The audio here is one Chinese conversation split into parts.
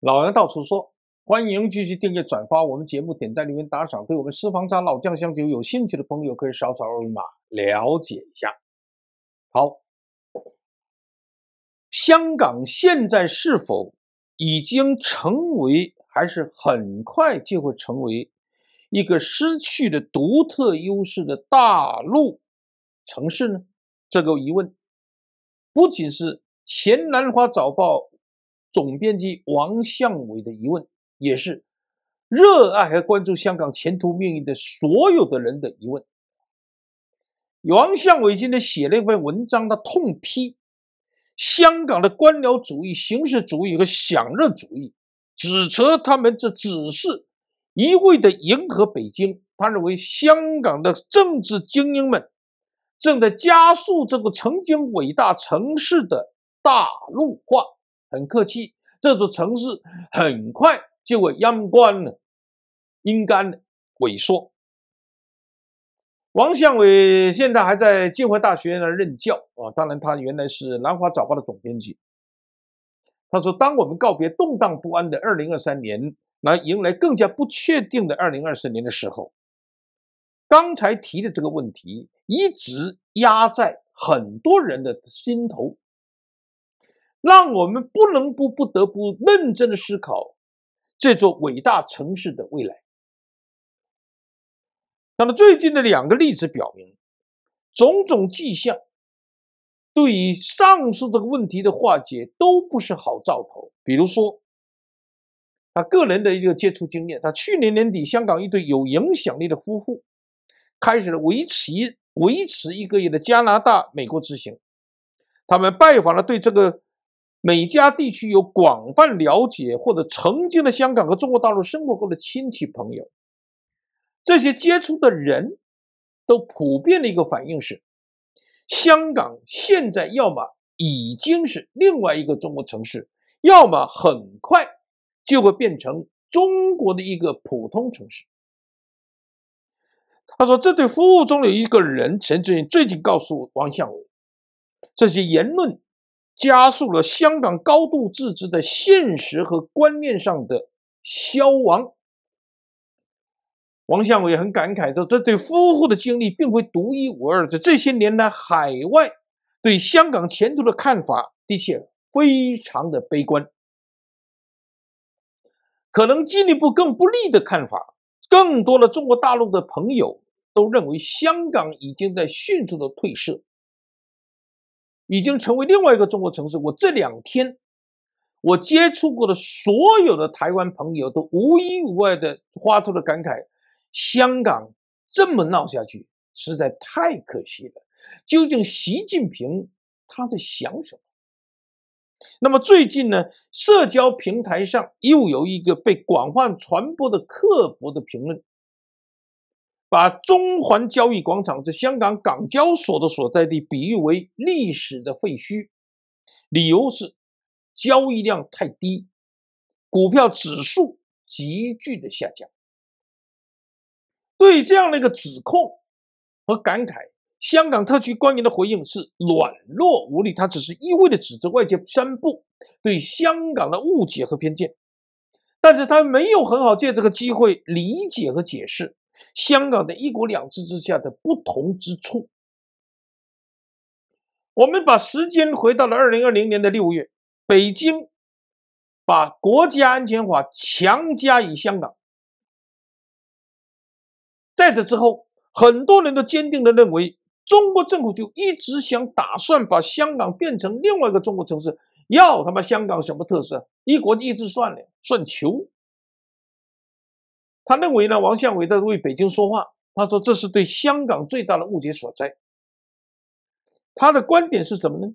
老杨到处说，欢迎继续订阅、转发我们节目，点赞、留言、打赏。对我们私房茶、老酱香酒有兴趣的朋友，可以扫扫二维码了解一下。好，香港现在是否已经成为，还是很快就会成为一个失去的独特优势的大陆城市呢？这个疑问，不仅是前南华早报。总编辑王向伟的疑问，也是热爱和关注香港前途命运的所有的人的疑问。王向伟今天写了一篇文章，他痛批香港的官僚主义、形式主义和享乐主义，指责他们这只是一味的迎合北京。他认为，香港的政治精英们正在加速这个曾经伟大城市的大陆化。很客气，这座城市很快就会阳光了、阴干了、萎缩。王向伟现在还在清华大学呢任教啊，当然他原来是《南华早报》的总编辑。他说：“当我们告别动荡不安的二零二三年，来迎来更加不确定的二零二四年的时候，刚才提的这个问题一直压在很多人的心头。”让我们不能不不得不认真的思考这座伟大城市的未来。那么最近的两个例子表明，种种迹象对于上述这个问题的化解都不是好兆头。比如说，他个人的一个接触经验，他去年年底，香港一对有影响力的夫妇开始了维持维持一个月的加拿大美国之行，他们拜访了对这个。每家地区有广泛了解或者曾经的香港和中国大陆生活过的亲戚朋友，这些接触的人都普遍的一个反应是：香港现在要么已经是另外一个中国城市，要么很快就会变成中国的一个普通城市。他说，这对服务中的一个人陈志云最近告诉王向伟，这些言论。加速了香港高度自治的现实和观念上的消亡。王向伟很感慨说：“这对夫妇的经历并非独一无二。的，这些年来，海外对香港前途的看法的确非常的悲观。可能进一步更不利的看法，更多的中国大陆的朋友都认为香港已经在迅速的退色。”已经成为另外一个中国城市。我这两天，我接触过的所有的台湾朋友都无一无二的发出了感慨：香港这么闹下去实在太可惜了。究竟习近平他在想什么？那么最近呢，社交平台上又有一个被广泛传播的刻薄的评论。把中环交易广场，这香港港交所的所在地，比喻为历史的废墟，理由是交易量太低，股票指数急剧的下降。对这样的一个指控和感慨，香港特区官员的回应是软弱无力，他只是一味的指责外界三布对香港的误解和偏见，但是他没有很好借这个机会理解和解释。香港的一国两制之下的不同之处，我们把时间回到了二零二零年的六月，北京把国家安全法强加于香港。在这之后，很多人都坚定的认为，中国政府就一直想打算把香港变成另外一个中国城市，要他妈香港什么特色？一国一制算了，算球。他认为呢，王向伟在为北京说话。他说这是对香港最大的误解所在。他的观点是什么呢？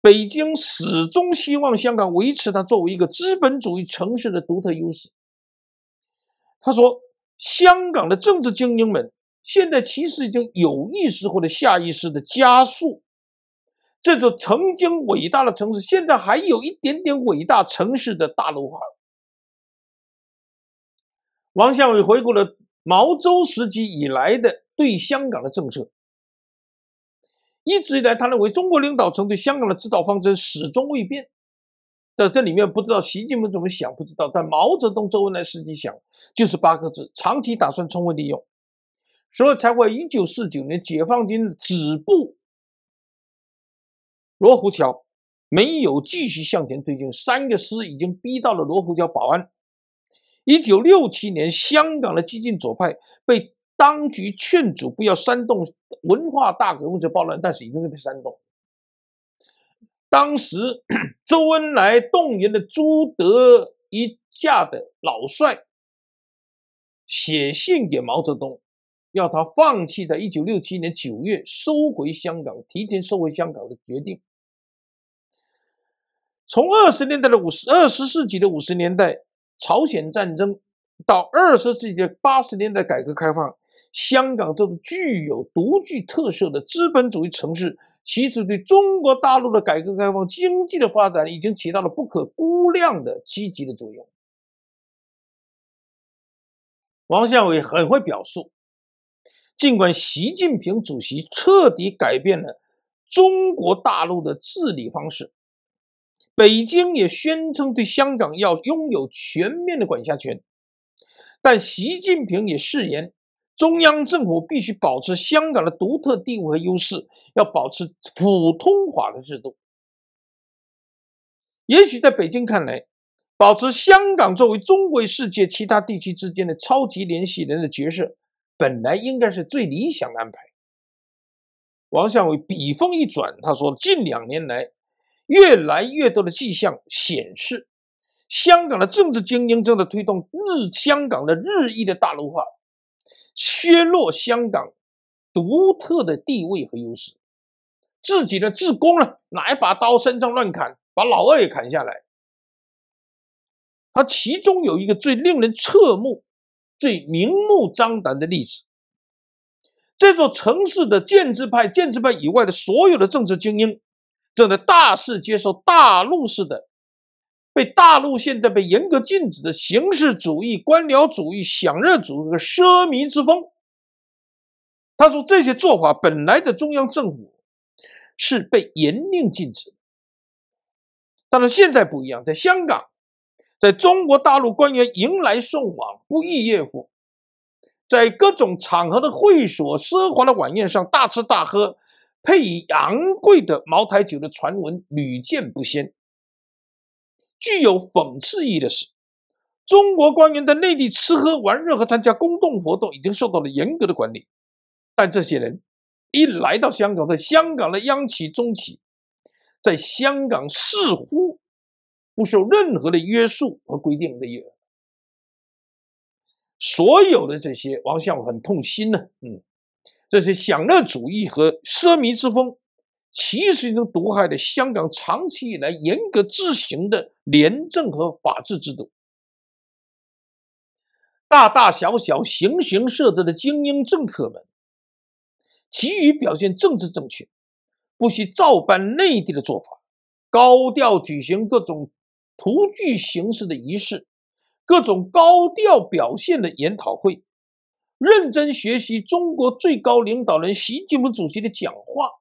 北京始终希望香港维持它作为一个资本主义城市的独特优势。他说，香港的政治精英们现在其实已经有意识或者下意识的加速这座曾经伟大的城市，现在还有一点点伟大城市的大陆化。王向伟回顾了毛周时期以来的对香港的政策，一直以来，他认为中国领导层对香港的指导方针始终未变。但这里面不知道习近平怎么想，不知道。但毛泽东、周恩来时期想就是八个字：长期打算，充分利用。所以才会1949年解放军止步罗湖桥，没有继续向前推进。三个师已经逼到了罗湖桥保安。一九六七年，香港的激进左派被当局劝阻不要煽动文化大革命的暴乱，但是已经被煽动。当时，周恩来动员的朱德一家的老帅，写信给毛泽东，要他放弃在一九六七年九月收回香港、提前收回香港的决定。从二十年代的五十二、十世纪的五十年代。朝鲜战争到二十世纪八十年代改革开放，香港这种具有独具特色的资本主义城市，其实对中国大陆的改革开放经济的发展已经起到了不可估量的积极的作用。王向伟很会表述，尽管习近平主席彻底改变了中国大陆的治理方式。北京也宣称对香港要拥有全面的管辖权，但习近平也誓言，中央政府必须保持香港的独特地位和优势，要保持普通话的制度。也许在北京看来，保持香港作为中国与世界其他地区之间的超级联系人的角色，本来应该是最理想的安排。王向伟笔锋一转，他说：近两年来。越来越多的迹象显示，香港的政治精英正在推动日香港的日益的大陆化，削弱香港独特的地位和优势。自己的自宫呢，拿一把刀身上乱砍，把老二也砍下来。他其中有一个最令人侧目、最明目张胆的例子：这座城市的建制派、建制派以外的所有的政治精英。正在大肆接受大陆式的、被大陆现在被严格禁止的形式主义、官僚主义、享乐主义和奢靡之风。他说，这些做法本来的中央政府是被严令禁止，但是现在不一样，在香港，在中国大陆官员迎来送往，不亦乐乎，在各种场合的会所、奢华的晚宴上大吃大喝。配以昂贵的茅台酒的传闻屡见不鲜。具有讽刺意义的是，中国官员在内地吃喝玩乐和参加公众活动已经受到了严格的管理，但这些人一来到香港，在香港的央企、中企，在香港似乎不受任何的约束和规定的约所有的这些，王向很痛心呢。嗯。这些享乐主义和奢靡之风，其实已经毒害了香港长期以来严格执行的廉政和法治制度。大大小小、形形色色的精英政客们，急于表现政治正确，不惜照搬内地的做法，高调举行各种图具形式的仪式，各种高调表现的研讨会。认真学习中国最高领导人习近平主席的讲话，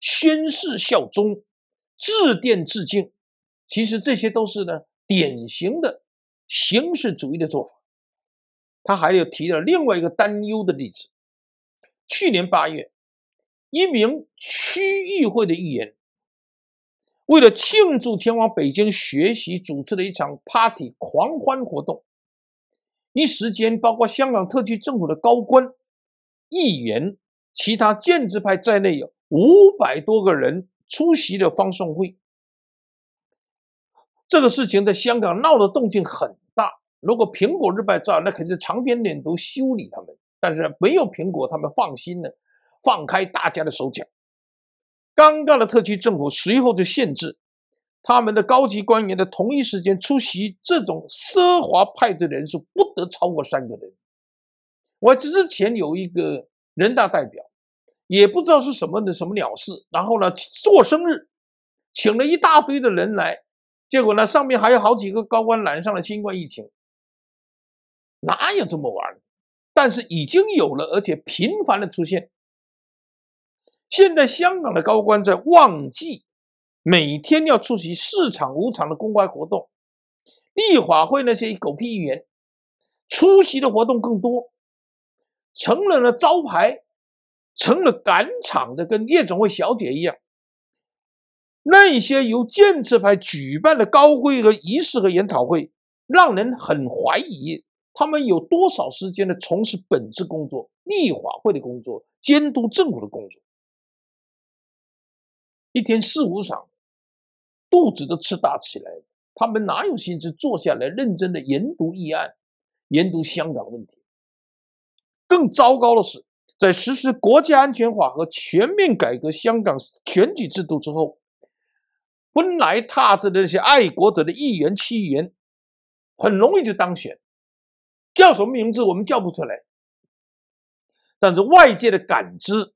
宣誓效忠，致电致敬，其实这些都是呢典型的形式主义的做法。他还有提到了另外一个担忧的例子：去年八月，一名区议会的议员为了庆祝前往北京学习，组织了一场 party 狂欢活动。一时间，包括香港特区政府的高官、议员、其他建制派在内，有五百多个人出席了方颂会。这个事情在香港闹的动静很大。如果苹果日报在，那肯定长篇连读修理他们。但是没有苹果，他们放心了，放开大家的手脚。尴尬的特区政府随后就限制。他们的高级官员的同一时间出席这种奢华派对的人数不得超过三个人。我之前有一个人大代表，也不知道是什么的什么鸟事，然后呢做生日，请了一大堆的人来，结果呢上面还有好几个高官染上了新冠疫情，哪有这么玩？但是已经有了，而且频繁的出现。现在香港的高官在旺季。每天要出席四场五场的公关活动，立法会那些狗屁议员出席的活动更多，成了了招牌，成了赶场的，跟夜总会小姐一样。那些由建制派举办的高规格仪式和研讨会，让人很怀疑他们有多少时间的从事本职工作、立法会的工作、监督政府的工作。一天四五场。肚子都吃大起来了，他们哪有心思坐下来认真的研读议案、研读香港问题？更糟糕的是，在实施《国家安全法》和全面改革香港选举制度之后，奔来踏着的那些爱国者的议员、区议员，很容易就当选。叫什么名字我们叫不出来，但是外界的感知，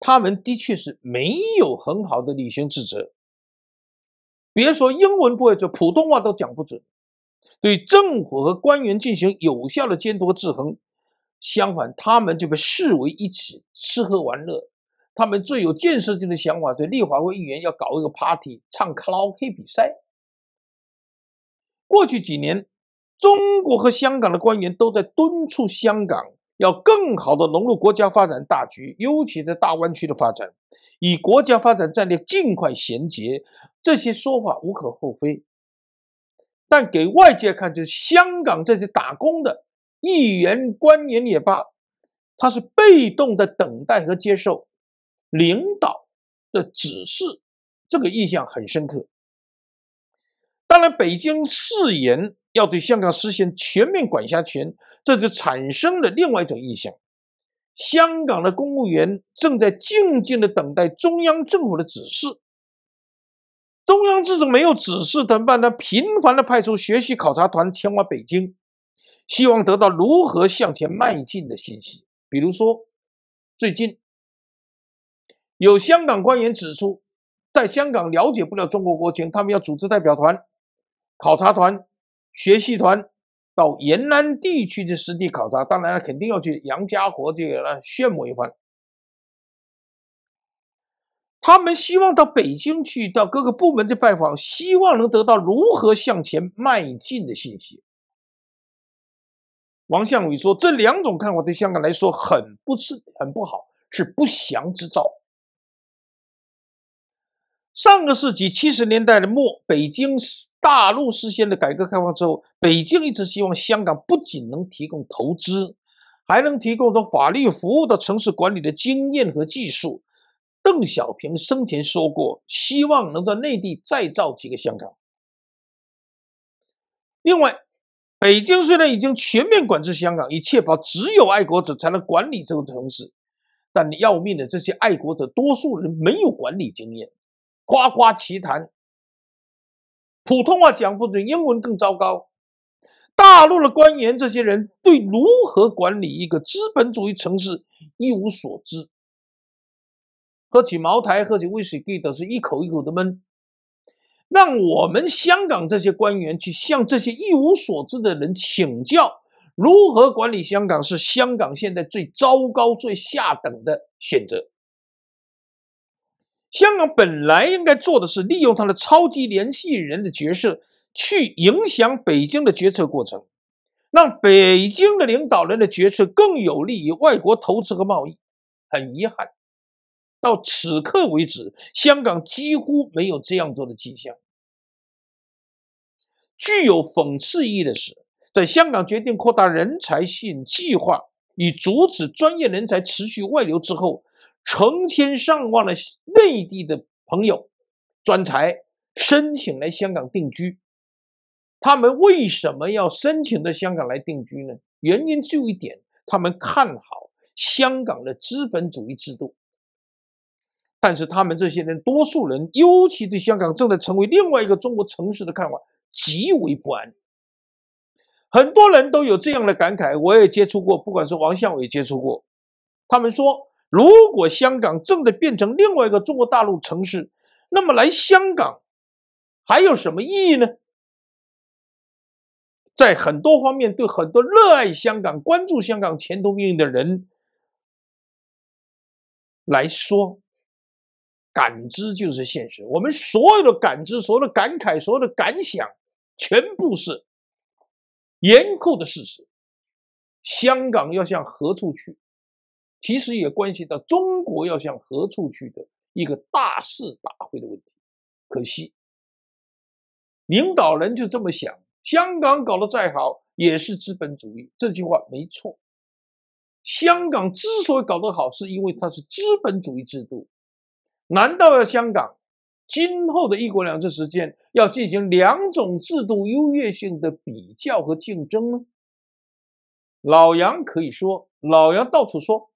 他们的确是没有很好的履行职责。别说英文不会就普通话都讲不准。对政府和官员进行有效的监督和制衡，相反，他们就被视为一起吃喝玩乐。他们最有建设性的想法，对立法会议员要搞一个 party，唱卡拉 OK 比赛。过去几年，中国和香港的官员都在敦促香港要更好的融入国家发展大局，尤其在大湾区的发展，以国家发展战略尽快衔接。这些说法无可厚非，但给外界看，就是香港这些打工的议员官员也罢，他是被动的等待和接受领导的指示，这个印象很深刻。当然，北京誓言要对香港实现全面管辖权，这就产生了另外一种印象：香港的公务员正在静静的等待中央政府的指示。中央这种没有指示，怎么办呢频繁的派出学习考察团前往北京，希望得到如何向前迈进的信息。比如说，最近有香港官员指出，在香港了解不了中国国情，他们要组织代表团、考察团、学习团到延安地区的实地考察。当然了，肯定要去杨家河这个炫目一番。他们希望到北京去，到各个部门去拜访，希望能得到如何向前迈进的信息。王向伟说：“这两种看法对香港来说很不是很不好，是不祥之兆。”上个世纪七十年代的末，北京大陆实现了改革开放之后，北京一直希望香港不仅能提供投资，还能提供从法律服务到城市管理的经验和技术。邓小平生前说过，希望能在内地再造几个香港。另外，北京虽然已经全面管制香港，以确保只有爱国者才能管理这个城市，但要命的这些爱国者多数人没有管理经验，夸夸其谈，普通话讲不准，英文更糟糕。大陆的官员这些人对如何管理一个资本主义城市一无所知。喝起茅台，喝起威士忌都是一口一口的闷。让我们香港这些官员去向这些一无所知的人请教如何管理香港，是香港现在最糟糕、最下等的选择。香港本来应该做的是利用它的超级联系人的角色，去影响北京的决策过程，让北京的领导人的决策更有利于外国投资和贸易。很遗憾。到此刻为止，香港几乎没有这样做的迹象。具有讽刺意义的是，在香港决定扩大人才吸引计划，以阻止专业人才持续外流之后，成千上万的内地的朋友、专才申请来香港定居。他们为什么要申请到香港来定居呢？原因只有一点：他们看好香港的资本主义制度。但是他们这些人，多数人，尤其对香港正在成为另外一个中国城市的看法极为不安。很多人都有这样的感慨，我也接触过，不管是王向伟接触过，他们说，如果香港正在变成另外一个中国大陆城市，那么来香港还有什么意义呢？在很多方面，对很多热爱香港、关注香港前途命运的人来说。感知就是现实，我们所有的感知、所有的感慨、所有的感想，全部是严酷的事实。香港要向何处去，其实也关系到中国要向何处去的一个大势大会的问题。可惜，领导人就这么想：香港搞得再好，也是资本主义。这句话没错。香港之所以搞得好，是因为它是资本主义制度。难道要香港今后的一国两制实践要进行两种制度优越性的比较和竞争吗？老杨可以说，老杨到处说。